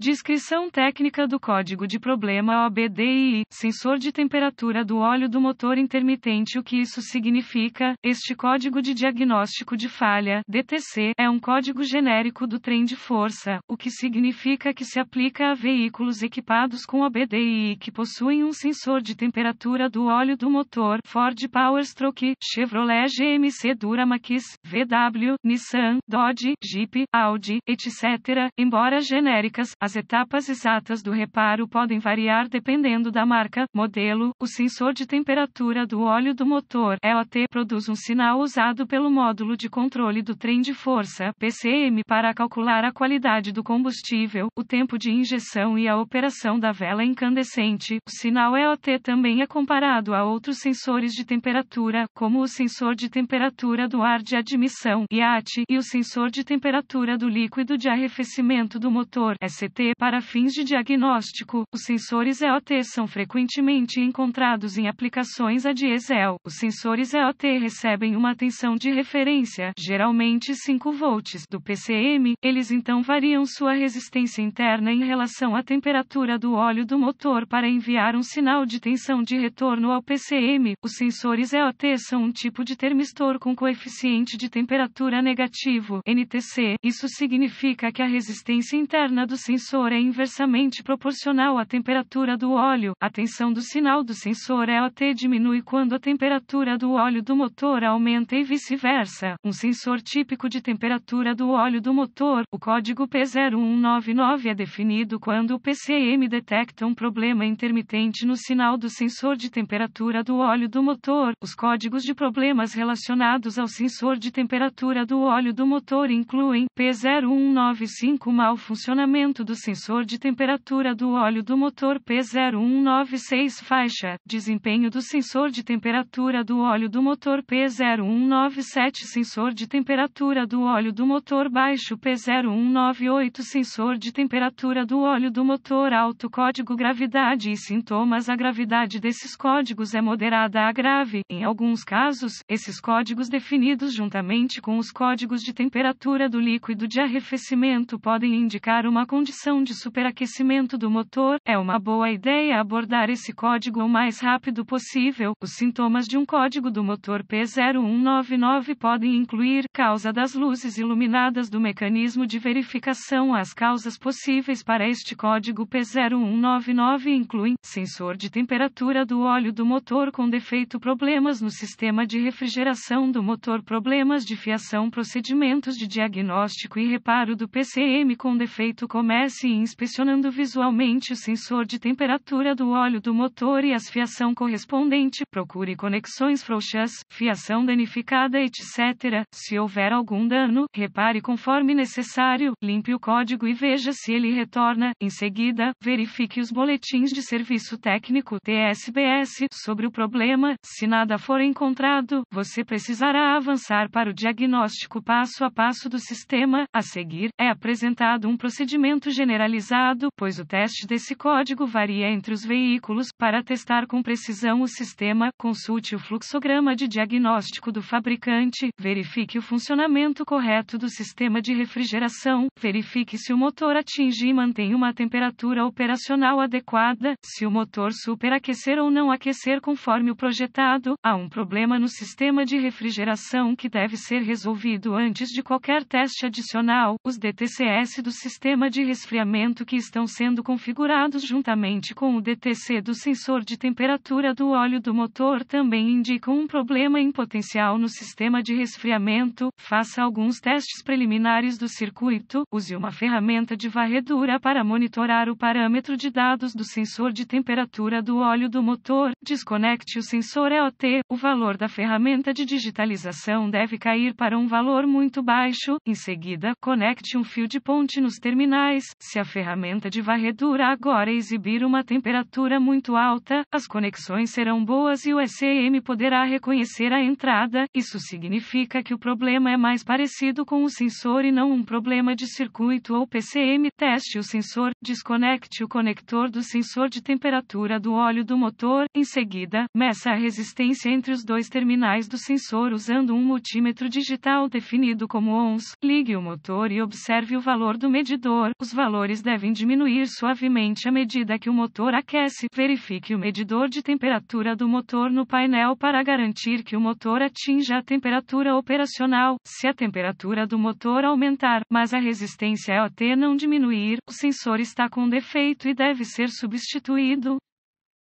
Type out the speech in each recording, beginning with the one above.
Descrição técnica do código de problema OBDI, sensor de temperatura do óleo do motor intermitente. O que isso significa? Este código de diagnóstico de falha, DTC, é um código genérico do trem de força, o que significa que se aplica a veículos equipados com OBDI que possuem um sensor de temperatura do óleo do motor Ford Powerstroke, Chevrolet GMC Duramax, VW, Nissan, Dodge, Jeep, Audi, etc. Embora genéricas, as etapas exatas do reparo podem variar dependendo da marca, modelo. O sensor de temperatura do óleo do motor (LAT) produz um sinal usado pelo módulo de controle do trem de força (PCM) para calcular a qualidade do combustível, o tempo de injeção e a operação da vela incandescente. O sinal EOT também é comparado a outros sensores de temperatura, como o sensor de temperatura do ar de admissão (IAT) e o sensor de temperatura do líquido de arrefecimento do motor (ST). EOT para fins de diagnóstico. Os sensores EOT são frequentemente encontrados em aplicações a diesel. Os sensores EOT recebem uma tensão de referência, geralmente 5 volts, do PCM. Eles então variam sua resistência interna em relação à temperatura do óleo do motor para enviar um sinal de tensão de retorno ao PCM. Os sensores EOT são um tipo de termistor com coeficiente de temperatura negativo, NTC. Isso significa que a resistência interna do sensor sensor é inversamente proporcional à temperatura do óleo, a tensão do sinal do sensor é EOT diminui quando a temperatura do óleo do motor aumenta e vice-versa. Um sensor típico de temperatura do óleo do motor, o código P0199 é definido quando o PCM detecta um problema intermitente no sinal do sensor de temperatura do óleo do motor. Os códigos de problemas relacionados ao sensor de temperatura do óleo do motor incluem P0195 mal funcionamento do sensor de temperatura do óleo do motor P0196 faixa, desempenho do sensor de temperatura do óleo do motor P0197 sensor de temperatura do óleo do motor baixo P0198 sensor de temperatura do óleo do motor alto código gravidade e sintomas a gravidade desses códigos é moderada a grave, em alguns casos, esses códigos definidos juntamente com os códigos de temperatura do líquido de arrefecimento podem indicar uma condição de superaquecimento do motor, é uma boa ideia abordar esse código o mais rápido possível. Os sintomas de um código do motor P0199 podem incluir causa das luzes iluminadas do mecanismo de verificação. As causas possíveis para este código P0199 incluem sensor de temperatura do óleo do motor com defeito, problemas no sistema de refrigeração do motor, problemas de fiação, procedimentos de diagnóstico e reparo do PCM com defeito comércio se assim, inspecionando visualmente o sensor de temperatura do óleo do motor e as fiação correspondente, procure conexões frouxas, fiação danificada, etc. Se houver algum dano, repare conforme necessário, limpe o código e veja se ele retorna. Em seguida, verifique os boletins de serviço técnico TSBS sobre o problema. Se nada for encontrado, você precisará avançar para o diagnóstico passo a passo do sistema. A seguir, é apresentado um procedimento generalizado, pois o teste desse código varia entre os veículos. Para testar com precisão o sistema, consulte o fluxograma de diagnóstico do fabricante, verifique o funcionamento correto do sistema de refrigeração, verifique se o motor atinge e mantém uma temperatura operacional adequada, se o motor superaquecer ou não aquecer conforme o projetado, há um problema no sistema de refrigeração que deve ser resolvido antes de qualquer teste adicional. Os DTCS do sistema de resfriamento resfriamento que estão sendo configurados juntamente com o DTC do sensor de temperatura do óleo do motor também indicam um problema em potencial no sistema de resfriamento. Faça alguns testes preliminares do circuito, use uma ferramenta de varredura para monitorar o parâmetro de dados do sensor de temperatura do óleo do motor, desconecte o sensor EOT, o valor da ferramenta de digitalização deve cair para um valor muito baixo, em seguida, conecte um fio de ponte nos terminais, se a ferramenta de varredura agora exibir uma temperatura muito alta, as conexões serão boas e o ECM poderá reconhecer a entrada. Isso significa que o problema é mais parecido com o sensor e não um problema de circuito ou PCM. Teste o sensor, desconecte o conector do sensor de temperatura do óleo do motor, em seguida, meça a resistência entre os dois terminais do sensor usando um multímetro digital definido como ohms. Ligue o motor e observe o valor do medidor. Os valores valores devem diminuir suavemente à medida que o motor aquece. Verifique o medidor de temperatura do motor no painel para garantir que o motor atinja a temperatura operacional. Se a temperatura do motor aumentar, mas a resistência EOT não diminuir, o sensor está com defeito e deve ser substituído.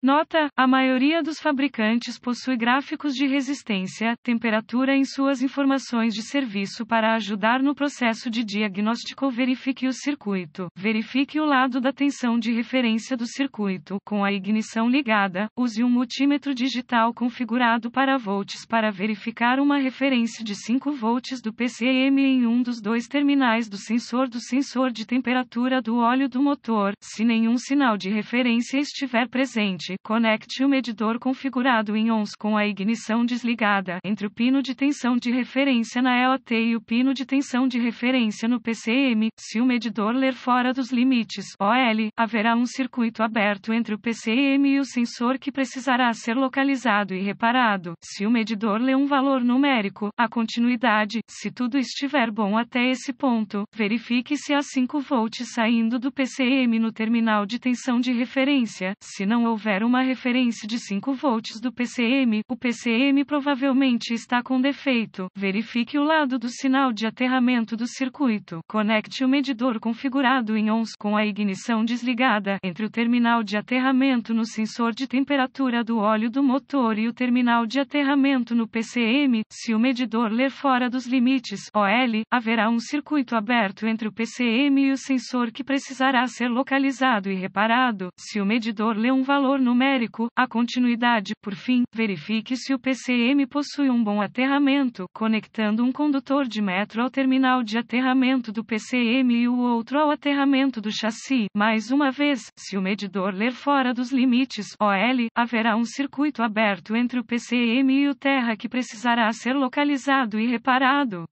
Nota: a maioria dos fabricantes possui gráficos de resistência, temperatura em suas informações de serviço para ajudar no processo de diagnóstico. Verifique o circuito. Verifique o lado da tensão de referência do circuito com a ignição ligada. Use um multímetro digital configurado para volts para verificar uma referência de 5 volts do PCM em um dos dois terminais do sensor do sensor de temperatura do óleo do motor, se nenhum sinal de referência estiver presente conecte o medidor configurado em ohms com a ignição desligada entre o pino de tensão de referência na EOT e o pino de tensão de referência no PCM. Se o medidor ler fora dos limites OL, haverá um circuito aberto entre o PCM e o sensor que precisará ser localizado e reparado. Se o medidor lê um valor numérico, a continuidade, se tudo estiver bom até esse ponto, verifique se há 5 volts saindo do PCM no terminal de tensão de referência. Se não houver uma referência de 5 volts do PCM, o PCM provavelmente está com defeito. Verifique o lado do sinal de aterramento do circuito. Conecte o medidor configurado em ohms com a ignição desligada entre o terminal de aterramento no sensor de temperatura do óleo do motor e o terminal de aterramento no PCM. Se o medidor ler fora dos limites OL, haverá um circuito aberto entre o PCM e o sensor que precisará ser localizado e reparado. Se o medidor lê um valor no numérico, a continuidade, por fim, verifique se o PCM possui um bom aterramento, conectando um condutor de metro ao terminal de aterramento do PCM e o outro ao aterramento do chassi. Mais uma vez, se o medidor ler fora dos limites OL, haverá um circuito aberto entre o PCM e o terra que precisará ser localizado e reparado.